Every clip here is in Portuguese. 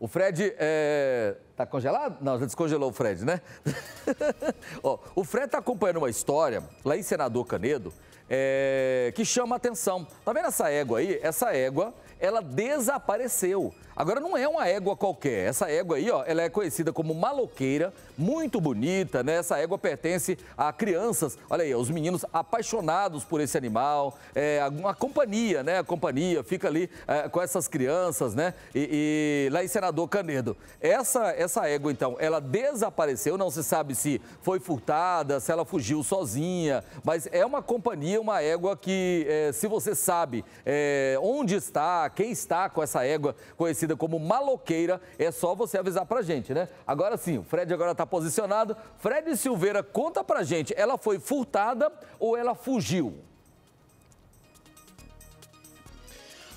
O Fred é... tá congelado? Não, já descongelou o Fred, né? Ó, o Fred tá acompanhando uma história lá em Senador Canedo é... que chama a atenção. Tá vendo essa égua aí? Essa égua, ela desapareceu. Agora, não é uma égua qualquer. Essa égua aí, ó, ela é conhecida como maloqueira, muito bonita, né? Essa égua pertence a crianças, olha aí, os meninos apaixonados por esse animal, é, uma companhia, né? A companhia fica ali é, com essas crianças, né? E, e lá em Senador Canedo, essa, essa égua, então, ela desapareceu, não se sabe se foi furtada, se ela fugiu sozinha, mas é uma companhia, uma égua que, é, se você sabe é, onde está, quem está com essa égua conhecida conhecida como maloqueira, é só você avisar pra gente, né? Agora sim, o Fred agora tá posicionado. Fred Silveira, conta pra gente, ela foi furtada ou ela fugiu?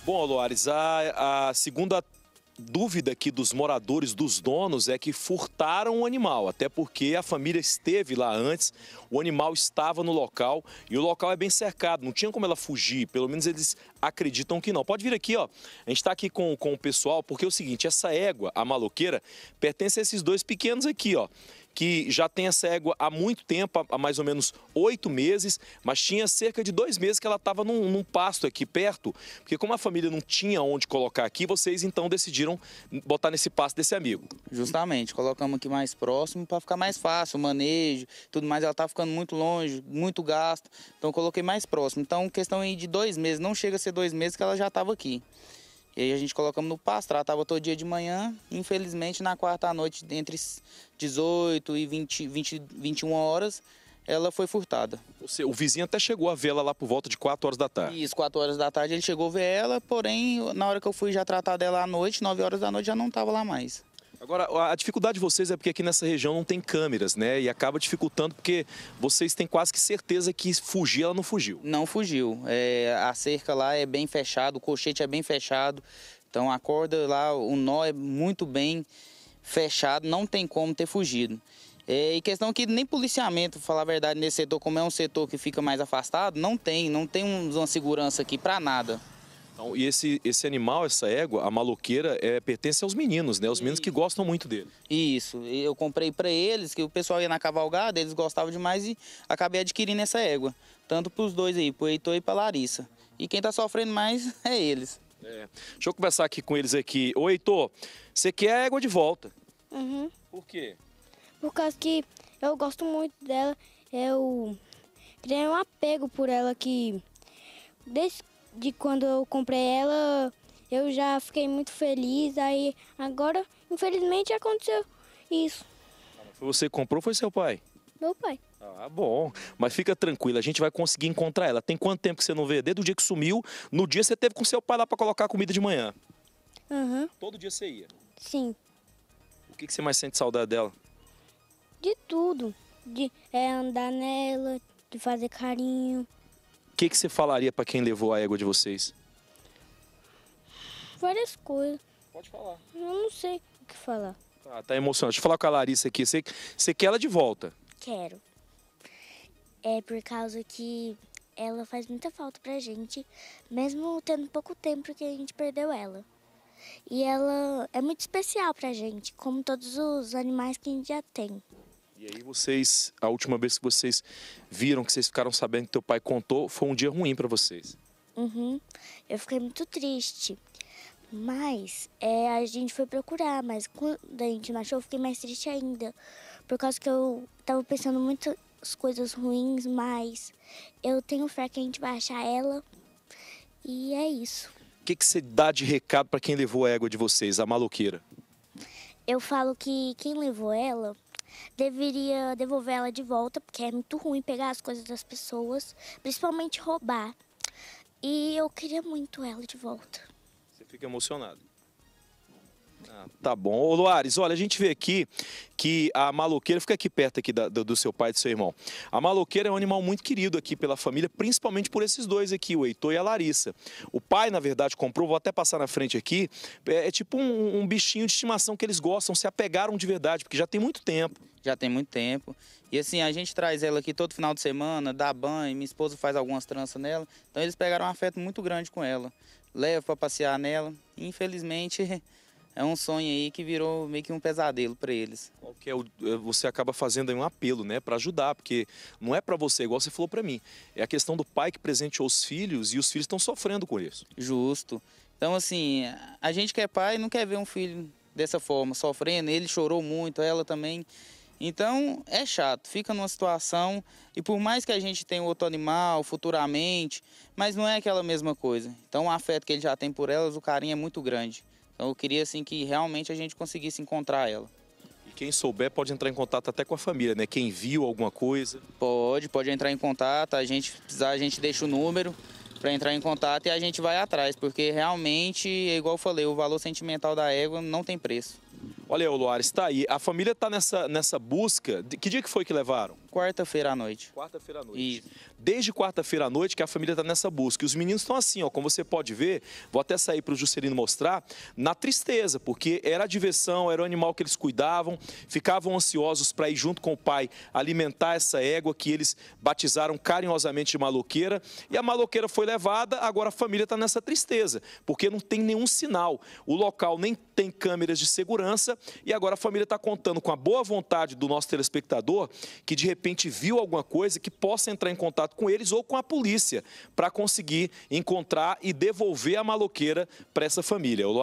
Bom, Luares, a, a segunda dúvida aqui dos moradores, dos donos, é que furtaram o animal, até porque a família esteve lá antes, o animal estava no local e o local é bem cercado, não tinha como ela fugir, pelo menos eles acreditam que não. Pode vir aqui, ó. A gente está aqui com, com o pessoal, porque é o seguinte, essa égua, a maloqueira, pertence a esses dois pequenos aqui, ó que já tem essa égua há muito tempo, há mais ou menos oito meses, mas tinha cerca de dois meses que ela estava num, num, pasto aqui perto, porque como a família não tinha onde colocar aqui, vocês então decidiram botar nesse pasto desse amigo. Justamente, colocamos aqui mais próximo para ficar mais fácil, o manejo, tudo mais, ela estava tá ficando muito longe, muito gasto, então coloquei mais próximo. Então, questão aí de dois meses, não chega a ser dois meses que ela já estava aqui. E aí a gente colocamos no pasto, tratava todo dia de manhã. Infelizmente, na quarta noite, entre 18 e 20, 20 21 horas, ela foi furtada. Você, o vizinho até chegou a vê-la lá por volta de 4 horas da tarde. Isso, 4 horas da tarde ele chegou a ver ela, porém, na hora que eu fui já tratar dela à noite, 9 horas da noite, já não estava lá mais. Agora, a dificuldade de vocês é porque aqui nessa região não tem câmeras, né? E acaba dificultando porque vocês têm quase que certeza que fugir, ela não fugiu. Não fugiu. É, a cerca lá é bem fechada, o colchete é bem fechado. Então, a corda lá, o nó é muito bem fechado, não tem como ter fugido. É, e questão que nem policiamento, falar a verdade, nesse setor, como é um setor que fica mais afastado, não tem, não tem uma segurança aqui para nada. Então, e esse, esse animal, essa égua, a maloqueira, é, pertence aos meninos, né? Os meninos que gostam muito dele. Isso, eu comprei para eles, que o pessoal ia na cavalgada, eles gostavam demais e acabei adquirindo essa égua. Tanto para os dois aí, para o Heitor e para Larissa. E quem está sofrendo mais é eles. É. Deixa eu conversar aqui com eles aqui. Ô Heitor, você quer a égua de volta? Uhum. Por quê? Por causa que eu gosto muito dela, eu criei um apego por ela que desde de quando eu comprei ela, eu já fiquei muito feliz. Aí agora, infelizmente, aconteceu isso. Você comprou foi seu pai? Meu pai. Ah, bom. Mas fica tranquila, a gente vai conseguir encontrar ela. Tem quanto tempo que você não vê? Desde o dia que sumiu, no dia você teve com seu pai lá para colocar a comida de manhã. Uhum. Todo dia você ia? Sim. O que, que você mais sente saudade dela? De tudo. De é, andar nela, de fazer carinho. O que, que você falaria para quem levou a égua de vocês? Várias coisas. Pode falar. Eu não sei o que falar. Ah, tá, tá emocionante. Deixa eu falar com a Larissa aqui. Você, você quer ela de volta? Quero. É por causa que ela faz muita falta pra gente, mesmo tendo pouco tempo que a gente perdeu ela. E ela é muito especial pra gente, como todos os animais que a gente já tem. E aí vocês, a última vez que vocês viram, que vocês ficaram sabendo que teu pai contou, foi um dia ruim para vocês. Uhum. Eu fiquei muito triste. Mas é, a gente foi procurar, mas quando a gente não achou, eu fiquei mais triste ainda. Por causa que eu tava pensando muitas coisas ruins, mas eu tenho fé que a gente vai achar ela. E é isso. O que, que você dá de recado para quem levou a égua de vocês, a maloqueira? Eu falo que quem levou ela deveria devolver ela de volta, porque é muito ruim pegar as coisas das pessoas, principalmente roubar. E eu queria muito ela de volta. Você fica emocionado? tá bom. Ô Luares, olha, a gente vê aqui que a maloqueira, fica aqui perto aqui da, do, do, seu pai e do seu irmão. A maloqueira é um animal muito querido aqui pela família, principalmente por esses dois aqui, o Heitor e a Larissa. O pai, na verdade, comprou, vou até passar na frente aqui, é, é tipo um, um bichinho de estimação que eles gostam, se apegaram de verdade, porque já tem muito tempo já tem muito tempo. E assim, a gente traz ela aqui todo final de semana, dá banho, minha esposa faz algumas tranças nela. Então eles pegaram um afeto muito grande com ela. Leva para passear nela. Infelizmente, é um sonho aí que virou meio que um pesadelo para eles. Que é o, é, você acaba fazendo aí um apelo, né, para ajudar, porque não é para você, igual você falou para mim. É a questão do pai que presenteou os filhos e os filhos estão sofrendo com isso. Justo. Então assim, a gente que é pai não quer ver um filho dessa forma sofrendo. Ele chorou muito, ela também. Então é chato, fica numa situação e por mais que a gente tenha outro animal futuramente, mas não é aquela mesma coisa. Então o afeto que ele já tem por elas, o carinho é muito grande. Então eu queria assim que realmente a gente conseguisse encontrar ela. E quem souber pode entrar em contato até com a família, né? Quem viu alguma coisa. Pode, pode entrar em contato. A gente precisar, a gente deixa o número para entrar em contato e a gente vai atrás, porque realmente, é igual eu falei, o valor sentimental da égua não tem preço. Olha, o Luar está aí. A família está nessa, nessa busca. Que dia que foi que levaram? quarta-feira à noite. Quarta-feira à noite. Isso. Desde quarta-feira à noite que a família está nessa busca. E os meninos estão assim, ó, como você pode ver, vou até sair para o Juscelino mostrar, na tristeza, porque era a diversão, era o animal que eles cuidavam, ficavam ansiosos para ir junto com o pai alimentar essa égua que eles batizaram carinhosamente de maloqueira. E a maloqueira foi levada, agora a família está nessa tristeza, porque não tem nenhum sinal. O local nem tem câmeras de segurança e agora a família está contando com a boa vontade do nosso telespectador que de repente repente viu alguma coisa, que possa entrar em contato com eles ou com a polícia para conseguir encontrar e devolver a maloqueira para essa família. O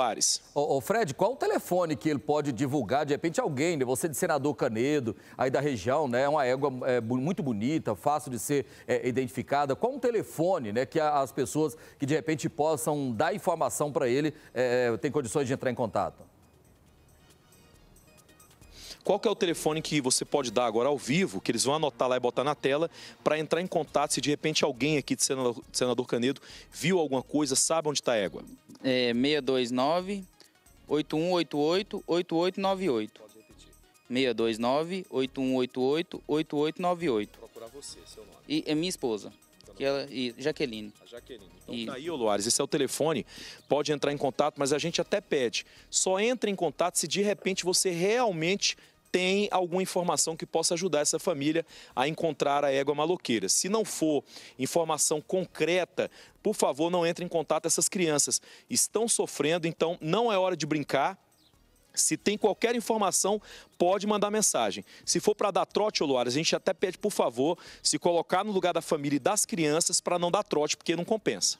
Ô, ô, Fred, qual o telefone que ele pode divulgar? De repente alguém, né? você de senador Canedo, aí da região, né? Uma égua é, muito bonita, fácil de ser é, identificada. Qual o telefone, né? Que as pessoas que de repente possam dar informação para ele é, é, tem condições de entrar em contato? Qual que é o telefone que você pode dar agora ao vivo, que eles vão anotar lá e botar na tela, para entrar em contato se de repente alguém aqui de senador, senador Canedo viu alguma coisa, sabe onde está a égua? É 629 8188 8898. 629 8188 8898. Procurar você, seu nome. E é minha esposa. Então, que ela, e Jaqueline. A Jaqueline. Então e... tá aí, Luares, esse é o telefone, pode entrar em contato, mas a gente até pede, só entre em contato se de repente você realmente tem alguma informação que possa ajudar essa família a encontrar a égua maloqueira. Se não for informação concreta, por favor, não entre em contato. Essas crianças estão sofrendo, então não é hora de brincar. Se tem qualquer informação, pode mandar mensagem. Se for para dar trote, Oluares, a gente até pede, por favor, se colocar no lugar da família e das crianças para não dar trote, porque não compensa.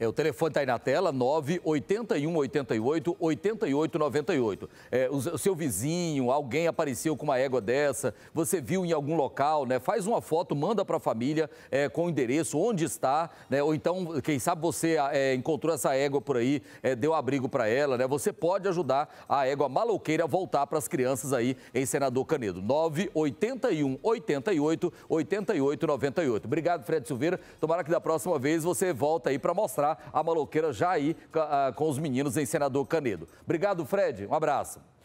É, o telefone está aí na tela, 981 88 88 98. É, o, o, seu vizinho, alguém apareceu com uma égua dessa, você viu em algum local, né? Faz uma foto, manda para a família é, com o endereço, onde está, né? Ou então, quem sabe você é, encontrou essa égua por aí, é, deu abrigo para ela, né? Você pode ajudar a égua maloqueira a voltar para as crianças aí em Senador Canedo. 981 88 88 98. Obrigado, Fred Silveira. Tomara que da próxima vez você volta aí para mostrar a maloqueira já aí ah, com os meninos em Senador Canedo. Obrigado, Fred. Um abraço.